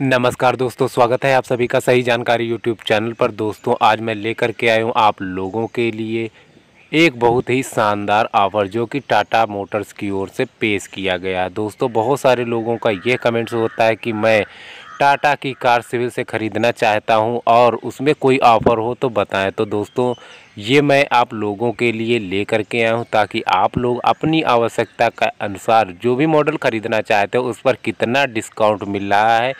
नमस्कार दोस्तों स्वागत है आप सभी का सही जानकारी यूट्यूब चैनल पर दोस्तों आज मैं लेकर के आया हूँ आप लोगों के लिए एक बहुत ही शानदार ऑफर जो कि टाटा मोटर्स की ओर से पेश किया गया है दोस्तों बहुत सारे लोगों का ये कमेंट्स होता है कि मैं टाटा की कार सिविल से ख़रीदना चाहता हूं और उसमें कोई ऑफ़र हो तो बताएं तो दोस्तों ये मैं आप लोगों के लिए लेकर के आया हूं ताकि आप लोग अपनी आवश्यकता के अनुसार जो भी मॉडल ख़रीदना चाहते हो उस पर कितना डिस्काउंट मिल रहा है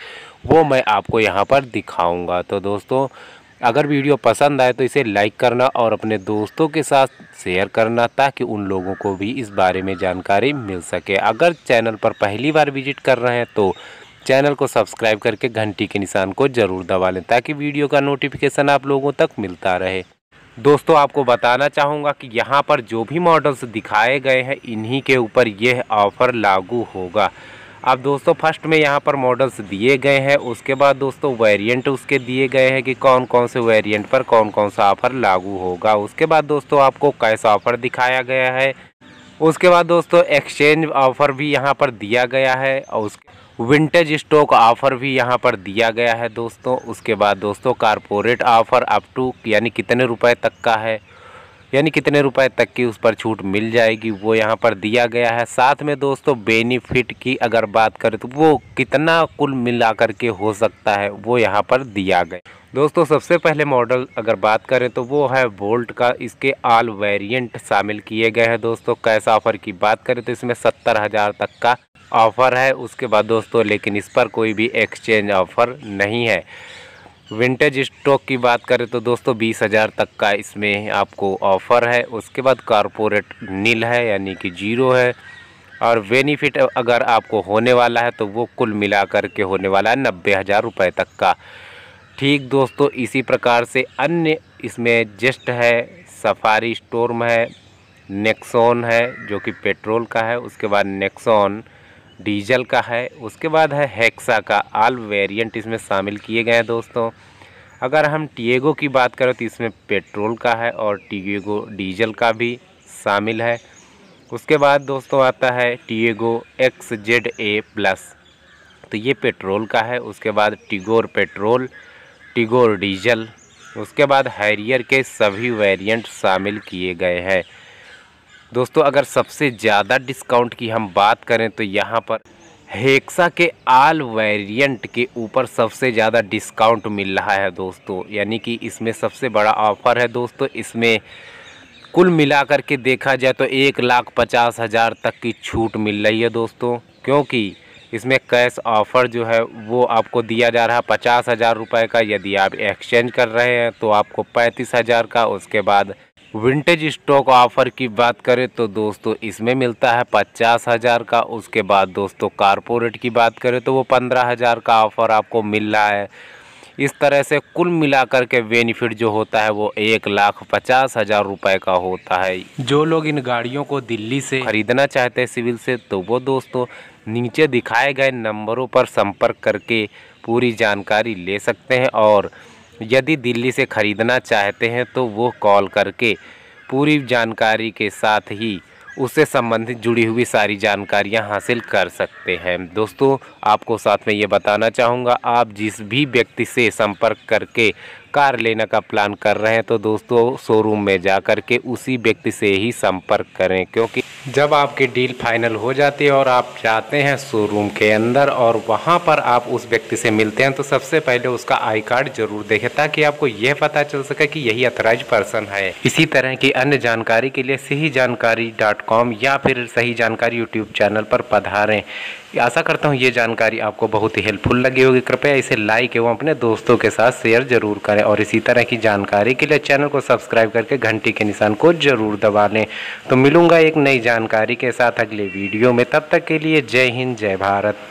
वो मैं आपको यहाँ पर दिखाऊँगा तो दोस्तों अगर वीडियो पसंद आए तो इसे लाइक करना और अपने दोस्तों के साथ शेयर करना ताकि उन लोगों को भी इस बारे में जानकारी मिल सके अगर चैनल पर पहली बार विजिट कर रहे हैं तो चैनल को सब्सक्राइब करके घंटी के निशान को ज़रूर दबा लें ताकि वीडियो का नोटिफिकेशन आप लोगों तक मिलता रहे दोस्तों आपको बताना चाहूँगा कि यहाँ पर जो भी मॉडल्स दिखाए गए हैं इन्हीं के ऊपर यह ऑफ़र लागू होगा अब दोस्तों फर्स्ट में यहाँ पर मॉडल्स दिए गए हैं उसके बाद दोस्तों वेरिएंट उसके दिए गए हैं कि कौन कौन से वेरिएंट पर कौन कौन सा ऑफ़र लागू होगा उसके बाद दोस्तों आपको कैसा ऑफ़र दिखाया गया है उसके बाद दोस्तों एक्सचेंज ऑफ़र भी यहाँ पर दिया गया है और उसके विंटेज स्टॉक ऑफ़र भी यहाँ पर दिया गया है दोस्तों उसके बाद दोस्तों कारपोरेट ऑफ़र अप टू यानी कितने रुपए तक का है यानी कितने रुपए तक की उस पर छूट मिल जाएगी वो यहाँ पर दिया गया है साथ में दोस्तों बेनिफिट की अगर बात करें तो वो कितना कुल मिला कर के हो सकता है वो यहाँ पर दिया गया दोस्तों सबसे पहले मॉडल अगर बात करें तो वो है बोल्ट का इसके आल वेरिएंट शामिल किए गए हैं दोस्तों कैसा ऑफर की बात करें तो इसमें सत्तर हज़ार तक का ऑफ़र है उसके बाद दोस्तों लेकिन इस पर कोई भी एक्सचेंज ऑफ़र नहीं है विंटेज स्टॉक की बात करें तो दोस्तों बीस हज़ार तक का इसमें आपको ऑफ़र है उसके बाद कॉरपोरेट नील है यानी कि जीरो है और बेनिफिट अगर आपको होने वाला है तो वो कुल मिला कर के होने वाला है नब्बे हज़ार रुपये तक का ठीक दोस्तों इसी प्रकार से अन्य इसमें जेस्ट है सफारी स्टोरम है नेक्सोन है जो कि पेट्रोल का है उसके बाद नेक्सोन डीजल का है उसके बाद है हेक्सा का आल वेरिएंट इसमें शामिल किए गए हैं दोस्तों अगर हम टीएगो की बात करें तो इसमें पेट्रोल का है और टीएगो डीजल का भी शामिल है उसके बाद दोस्तों आता है Tiago X Z A plus तो ये पेट्रोल का है उसके बाद टिगोर पेट्रोल टिगोर डीजल उसके बाद हैरियर के सभी वेरिएंट शामिल किए गए हैं दोस्तों अगर सबसे ज़्यादा डिस्काउंट की हम बात करें तो यहाँ पर हेक्सा के आल वेरिएंट के ऊपर सबसे ज़्यादा डिस्काउंट मिल रहा है दोस्तों यानी कि इसमें सबसे बड़ा ऑफ़र है दोस्तों इसमें कुल मिलाकर के देखा जाए तो एक लाख पचास हज़ार तक की छूट मिल रही है दोस्तों क्योंकि इसमें कैश ऑफ़र जो है वो आपको दिया जा रहा है पचास हज़ार रुपये का यदि आप एक्सचेंज कर रहे हैं तो आपको पैंतीस हज़ार का उसके बाद विंटेज स्टॉक ऑफ़र की बात करें तो दोस्तों इसमें मिलता है पचास हज़ार का उसके बाद दोस्तों कारपोरेट की बात करें तो वो पंद्रह हज़ार का ऑफ़र आपको मिल रहा है इस तरह से कुल मिलाकर के बेनिफिट जो होता है वो एक लाख पचास हज़ार रुपये का होता है जो लोग इन गाड़ियों को दिल्ली से ख़रीदना चाहते हैं सिविल से तो वो दोस्तों नीचे दिखाए गए नंबरों पर संपर्क करके पूरी जानकारी ले सकते हैं और यदि दिल्ली से ख़रीदना चाहते हैं तो वो कॉल करके पूरी जानकारी के साथ ही उससे संबंधित जुड़ी हुई सारी जानकारियां हासिल कर सकते हैं दोस्तों आपको साथ में ये बताना चाहूँगा आप जिस भी व्यक्ति से संपर्क करके कार लेने का प्लान कर रहे हैं तो दोस्तों शोरूम में जा कर के उसी व्यक्ति से ही संपर्क करें क्योंकि जब आपकी डील फाइनल हो जाती है और आप जाते हैं शोरूम के अंदर और वहाँ पर आप उस व्यक्ति से मिलते हैं तो सबसे पहले उसका आई कार्ड जरूर देखें ताकि आपको यह पता चल सके कि यही अथराइज पर्सन है इसी तरह की अन्य जानकारी के लिए सही जानकारी डॉट कॉम या फिर सही जानकारी यूट्यूब चैनल पर पधारें आशा करता हूँ ये जानकारी आपको बहुत ही हेल्पफुल लगी होगी कृपया इसे लाइक एवं अपने दोस्तों के साथ शेयर जरूर करें और इसी तरह की जानकारी के लिए चैनल को सब्सक्राइब करके घंटी के निशान को जरूर दबा लें तो मिलूंगा एक नई जानकारी के साथ अगले वीडियो में तब तक के लिए जय हिंद जय भारत